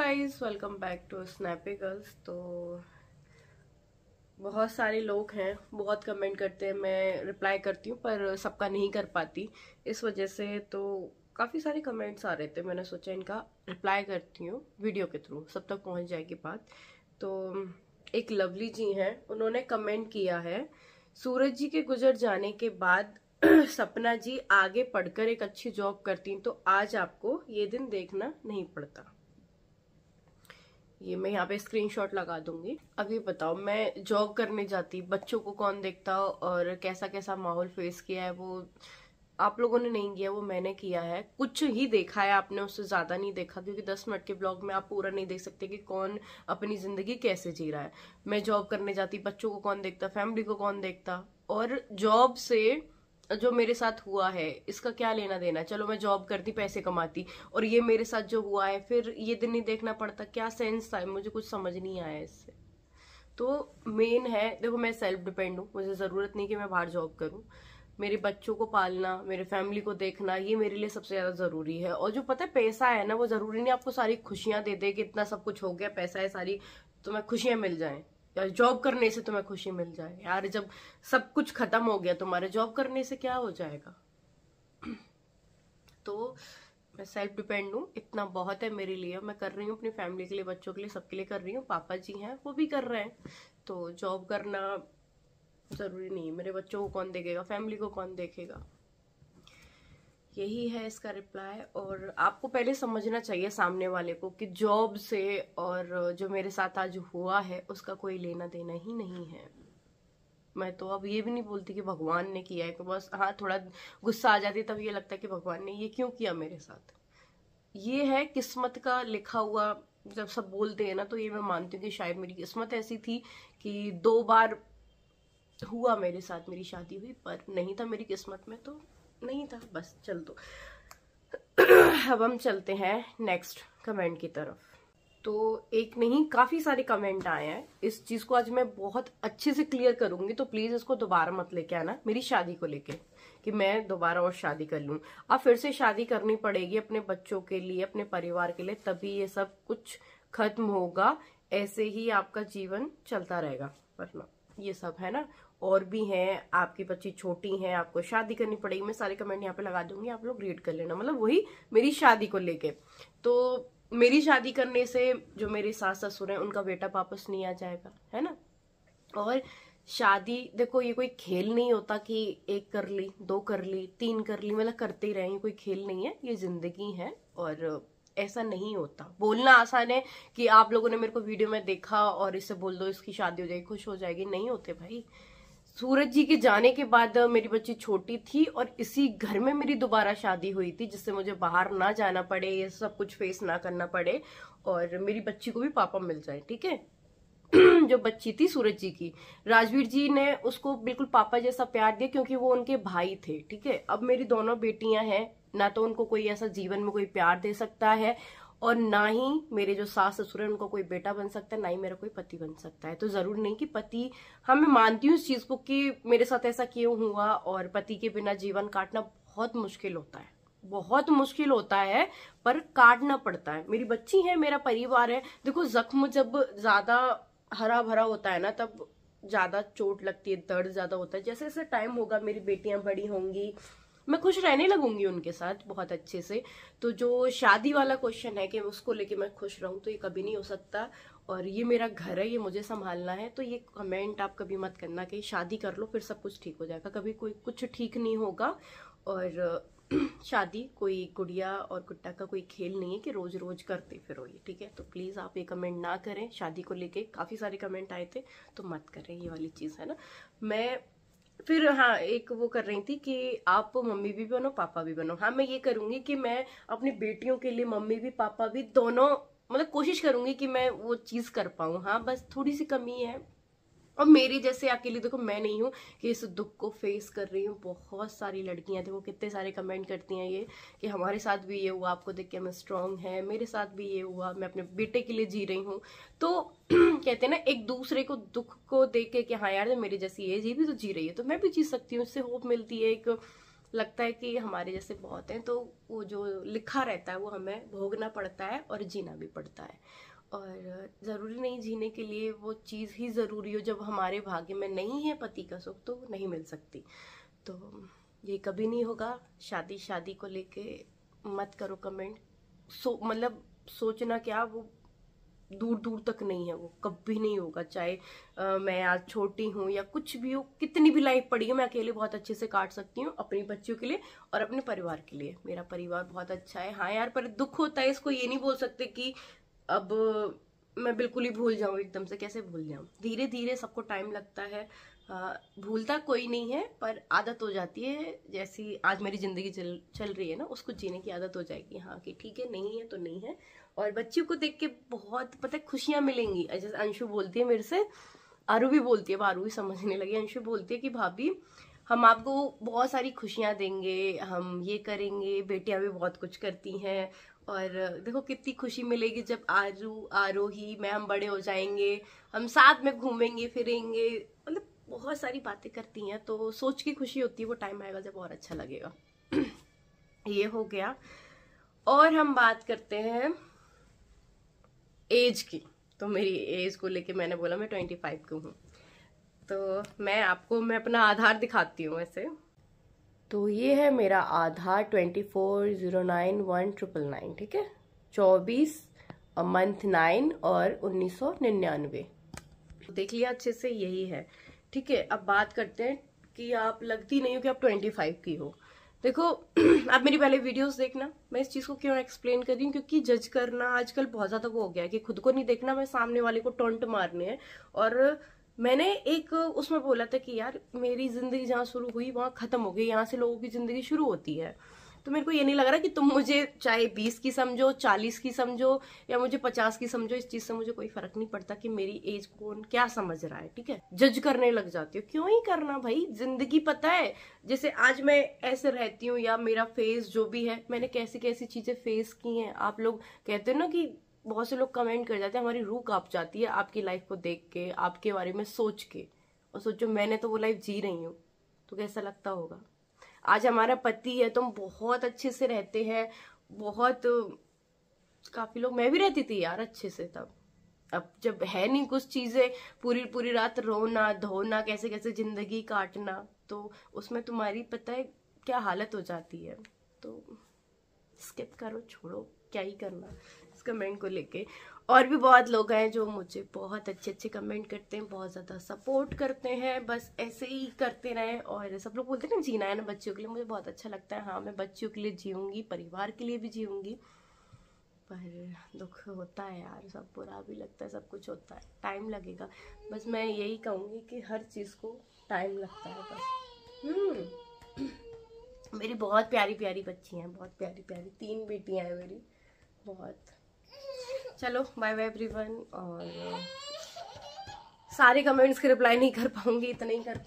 Guys welcome back to Snappy Girls तो बहुत सारे लोग हैं बहुत कमेंट करते हैं मैं रिप्लाई करती हूँ पर सबका नहीं कर पाती इस वजह से तो काफ़ी सारे कमेंट्स आ रहे थे मैंने सोचा इनका रिप्लाई करती हूँ वीडियो के थ्रू सब तक पहुँच जाएगी बात तो एक लवली जी हैं उन्होंने कमेंट किया है सूरज जी के गुजर जाने के बाद सपना जी आगे पढ़कर एक अच्छी जॉब करती तो आज आपको ये दिन देखना नहीं पड़ता ये मैं यहाँ पे स्क्रीनशॉट लगा दूंगी अभी बताओ मैं जॉब करने जाती बच्चों को कौन देखता और कैसा कैसा माहौल फेस किया है वो आप लोगों ने नहीं किया वो मैंने किया है कुछ ही देखा है आपने उससे ज़्यादा नहीं देखा क्योंकि दस मिनट के ब्लॉग में आप पूरा नहीं देख सकते कि कौन अपनी ज़िंदगी कैसे जी रहा है मैं जॉब करने जाती बच्चों को कौन देखता फैमिली को कौन देखता और जॉब से जो मेरे साथ हुआ है इसका क्या लेना देना चलो मैं जॉब करती पैसे कमाती और ये मेरे साथ जो हुआ है फिर ये दिन नहीं देखना पड़ता क्या सेंस था मुझे कुछ समझ नहीं आया इससे तो मेन है देखो मैं सेल्फ डिपेंड हूँ मुझे ज़रूरत नहीं कि मैं बाहर जॉब करूँ मेरे बच्चों को पालना मेरे फैमिली को देखना ये मेरे लिए सबसे ज़्यादा ज़रूरी है और जो पता है पैसा है ना वो ज़रूरी नहीं आपको सारी खुशियाँ दे दे कि इतना सब कुछ हो गया पैसा है सारी तो मैं खुशियाँ मिल जाएँ जॉब करने से तुम्हें खुशी मिल जाए यार जब सब कुछ खत्म हो गया तुम्हारे जॉब करने से क्या हो जाएगा तो मैं सेल्फ डिपेंड हूँ इतना बहुत है मेरे लिए मैं कर रही हूँ अपनी फैमिली के लिए बच्चों के लिए सबके लिए कर रही हूँ पापा जी हैं वो भी कर रहे हैं तो जॉब करना ज़रूरी नहीं मेरे बच्चों को कौन देखेगा फैमिली को कौन देखेगा यही है इसका रिप्लाई और आपको पहले समझना चाहिए सामने वाले को कि जॉब से और जो मेरे साथ आज हुआ है उसका कोई लेना देना ही नहीं है मैं तो अब ये भी नहीं बोलती कि भगवान ने किया है कि बस हाँ थोड़ा गुस्सा आ जाती तब ये लगता है कि भगवान ने ये क्यों किया मेरे साथ ये है किस्मत का लिखा हुआ जब सब बोलते हैं ना तो ये मैं मानती हूँ कि शायद मेरी किस्मत ऐसी थी कि दो बार हुआ मेरे साथ मेरी शादी हुई पर नहीं था मेरी किस्मत में तो नहीं था बस चल दो अब हम चलते हैं नेक्स्ट कमेंट की तरफ तो एक नहीं काफ़ी सारे कमेंट आए हैं इस चीज़ को आज मैं बहुत अच्छे से क्लियर करूंगी तो प्लीज़ इसको दोबारा मत लेके आना मेरी शादी को लेके कि मैं दोबारा और शादी कर लू अब फिर से शादी करनी पड़ेगी अपने बच्चों के लिए अपने परिवार के लिए तभी ये सब कुछ खत्म होगा ऐसे ही आपका जीवन चलता रहेगा वरना ये सब है ना और भी हैं आपकी बच्ची छोटी हैं आपको शादी करनी पड़ेगी मैं सारे कमेंट यहाँ पे लगा दूंगी आप लोग रीड कर लेना मतलब वही मेरी शादी को लेके तो मेरी शादी करने से जो मेरे सास ससुर हैं उनका बेटा वापस नहीं आ जाएगा है ना और शादी देखो ये कोई खेल नहीं होता कि एक कर ली दो कर ली तीन कर ली मतलब करते ही रहें कोई खेल नहीं है ये जिंदगी है और ऐसा नहीं होता बोलना आसान है कि आप लोगों ने मेरे को वीडियो में देखा और इससे बोल दो इसकी शादी हो जाएगी खुश हो जाएगी नहीं होते भाई सूरज जी के जाने के बाद मेरी बच्ची छोटी थी और इसी घर में मेरी दोबारा शादी हुई थी जिससे मुझे बाहर ना जाना पड़े ये सब कुछ फेस ना करना पड़े और मेरी बच्ची को भी पापा मिल जाए ठीक है जो बच्ची थी सूरज जी की राजवीर जी ने उसको बिल्कुल पापा जैसा प्यार दिया क्योंकि वो उनके भाई थे ठीक है अब मेरी दोनों बेटियां हैं ना तो उनको कोई ऐसा जीवन में कोई प्यार दे सकता है और ना ही मेरे जो सास ससुर हैं उनका कोई बेटा बन सकता है ना ही मेरा कोई पति बन सकता है तो जरूर नहीं कि पति हाँ मैं मानती हूँ इस चीज को कि मेरे साथ ऐसा क्यों हुआ और पति के बिना जीवन काटना बहुत मुश्किल होता है बहुत मुश्किल होता है पर काटना पड़ता है मेरी बच्ची है मेरा परिवार है देखो जख्म जब ज्यादा हरा भरा होता है ना तब ज्यादा चोट लगती है दर्द ज्यादा होता है जैसे जैसे टाइम होगा मेरी बेटियां बड़ी होंगी मैं खुश रहने लगूंगी उनके साथ बहुत अच्छे से तो जो शादी वाला क्वेश्चन है कि उसको लेके मैं खुश रहूँ तो ये कभी नहीं हो सकता और ये मेरा घर है ये मुझे संभालना है तो ये कमेंट आप कभी मत करना कि शादी कर लो फिर सब कुछ ठीक हो जाएगा कभी कोई कुछ ठीक नहीं होगा और शादी कोई गुड़िया और गुट्टा का कोई खेल नहीं है कि रोज रोज करते फिर ये ठीक है तो प्लीज़ आप ये कमेंट ना करें शादी को लेके काफ़ी सारे कमेंट आए थे तो मत करें ये वाली चीज़ है ना मैं फिर हाँ एक वो कर रही थी कि आप मम्मी भी बनो पापा भी बनो हाँ मैं ये करूंगी कि मैं अपनी बेटियों के लिए मम्मी भी पापा भी दोनों मतलब कोशिश करूंगी कि मैं वो चीज़ कर पाऊँ हाँ बस थोड़ी सी कमी है और मेरे जैसे अकेली देखो मैं नहीं हूँ कि इस दुख को फेस कर रही हूँ बहुत सारी लड़कियाँ देखो कितने सारे कमेंट करती हैं ये कि हमारे साथ भी ये हुआ आपको देख के मैं स्ट्रांग है मेरे साथ भी ये हुआ मैं अपने बेटे के लिए जी रही हूँ तो कहते हैं ना एक दूसरे को दुख को देख के कि हाँ यार मेरे जैसी ये जी भी तो जी रही है तो मैं भी जी सकती हूँ उससे होप मिलती है एक लगता है कि हमारे जैसे बहुत हैं तो वो जो लिखा रहता है वो हमें भोगना पड़ता है और जीना भी पड़ता है और ज़रूरी नहीं जीने के लिए वो चीज़ ही ज़रूरी हो जब हमारे भाग्य में नहीं है पति का सुख तो नहीं मिल सकती तो ये कभी नहीं होगा शादी शादी को लेके मत करो कमेंट सो मतलब सोचना क्या वो दूर दूर तक नहीं है वो कभी नहीं होगा चाहे आ, मैं आज छोटी हूँ या कुछ भी हो कितनी भी लाइफ पड़ी हो मैं अकेले बहुत अच्छे से काट सकती हूँ अपने बच्चों के लिए और अपने परिवार के लिए मेरा परिवार बहुत अच्छा है हाँ यार पर दुख होता है इसको ये नहीं बोल सकते कि अब मैं बिल्कुल ही भूल जाऊँ एकदम से कैसे भूल जाऊँ धीरे धीरे सबको टाइम लगता है भूलता कोई नहीं है पर आदत हो जाती है जैसी आज मेरी ज़िंदगी चल चल रही है ना उसको जीने की आदत हो जाएगी हाँ कि ठीक है नहीं है तो नहीं है और बच्चियों को देख के बहुत पता है खुशियाँ मिलेंगी जैसे अंशु बोलती है मेरे से आरू भी बोलती है आरू भी समझने लगी अंशु बोलती है कि भाभी हम आपको बहुत सारी खुशियाँ देंगे हम ये करेंगे बेटियाँ भी बहुत कुछ करती हैं और देखो कितनी खुशी मिलेगी जब आरू आरोही मैं हम बड़े हो जाएंगे हम साथ में घूमेंगे फिरेंगे मतलब बहुत सारी बातें करती हैं तो सोच के खुशी होती है वो टाइम आएगा जब और अच्छा लगेगा ये हो गया और हम बात करते हैं एज की तो मेरी एज को लेके मैंने बोला मैं ट्वेंटी फाइव की हूँ तो मैं आपको मैं अपना आधार दिखाती हूँ ऐसे तो ये है मेरा Aadhaar twenty four zero nine one triple nine ठीक है चौबीस मंथ नाइन और उन्नीस सौ निन्यानवे तो देख लिया अच्छे से यही है ठीक है अब बात करते हैं कि आप लगती नहीं हो कि आप ट्वेंटी फाइव की हो देखो आप मेरी पहले वीडियोस देखना मैं इस चीज़ को क्यों एक्सप्लेन कर रही हूँ क्योंकि जज करना आजकल बहुत ज़्यादा वो हो गया है कि खुद को नहीं देखना मैं सामने वाले को टोंट मारने हैं और मैंने एक उसमें बोला था कि यार मेरी ज़िंदगी जहाँ शुरू हुई वहाँ ख़त्म हो गई यहाँ से लोगों की ज़िंदगी शुरू होती है तो मेरे को ये नहीं लग रहा कि तुम मुझे चाहे बीस की समझो चालीस की समझो या मुझे पचास की समझो इस चीज़ से मुझे कोई फर्क नहीं पड़ता कि मेरी एज कौन क्या समझ रहा है ठीक है जज करने लग जाती हो क्यों ही करना भाई जिंदगी पता है जैसे आज मैं ऐसे रहती हूँ या मेरा फेस जो भी है मैंने कैसी कैसी चीज़ें फेस की हैं आप लोग कहते हो ना कि बहुत से लोग कमेंट कर जाते हैं हमारी रूह कांप जाती है आपकी लाइफ को देख के आपके बारे में सोच के और सोचो मैंने तो वो लाइफ जी रही हूँ तो कैसा लगता होगा आज हमारा पति है तुम तो बहुत अच्छे से रहते हैं बहुत काफ़ी लोग मैं भी रहती थी यार अच्छे से तब अब जब है नहीं कुछ चीज़ें पूरी पूरी रात रोना धोना कैसे कैसे ज़िंदगी काटना तो उसमें तुम्हारी पता है क्या हालत हो जाती है तो स्किप करो छोड़ो क्या ही करना इस कमेंट को लेके और भी बहुत लोग हैं जो मुझे बहुत अच्छे अच्छे कमेंट करते हैं बहुत ज़्यादा सपोर्ट करते हैं बस ऐसे ही करते रहें और सब लोग बोलते हैं ना जीना है ना बच्चों के लिए मुझे बहुत अच्छा लगता है हाँ मैं बच्चों के लिए जीऊँगी परिवार के लिए भी जीऊँगी पर दुख होता है यार सब बुरा भी लगता है सब कुछ होता है टाइम लगेगा बस मैं यही कहूँगी कि हर चीज़ को टाइम लगता है बस हम्म। मेरी बहुत प्यारी प्यारी बच्ची हैं बहुत प्यारी प्यारी तीन बेटियाँ हैं मेरी बहुत चलो बाय बाय एवरीवन और uh, सारे कमेंट्स की रिप्लाई नहीं कर पाऊंगी इतना ही कर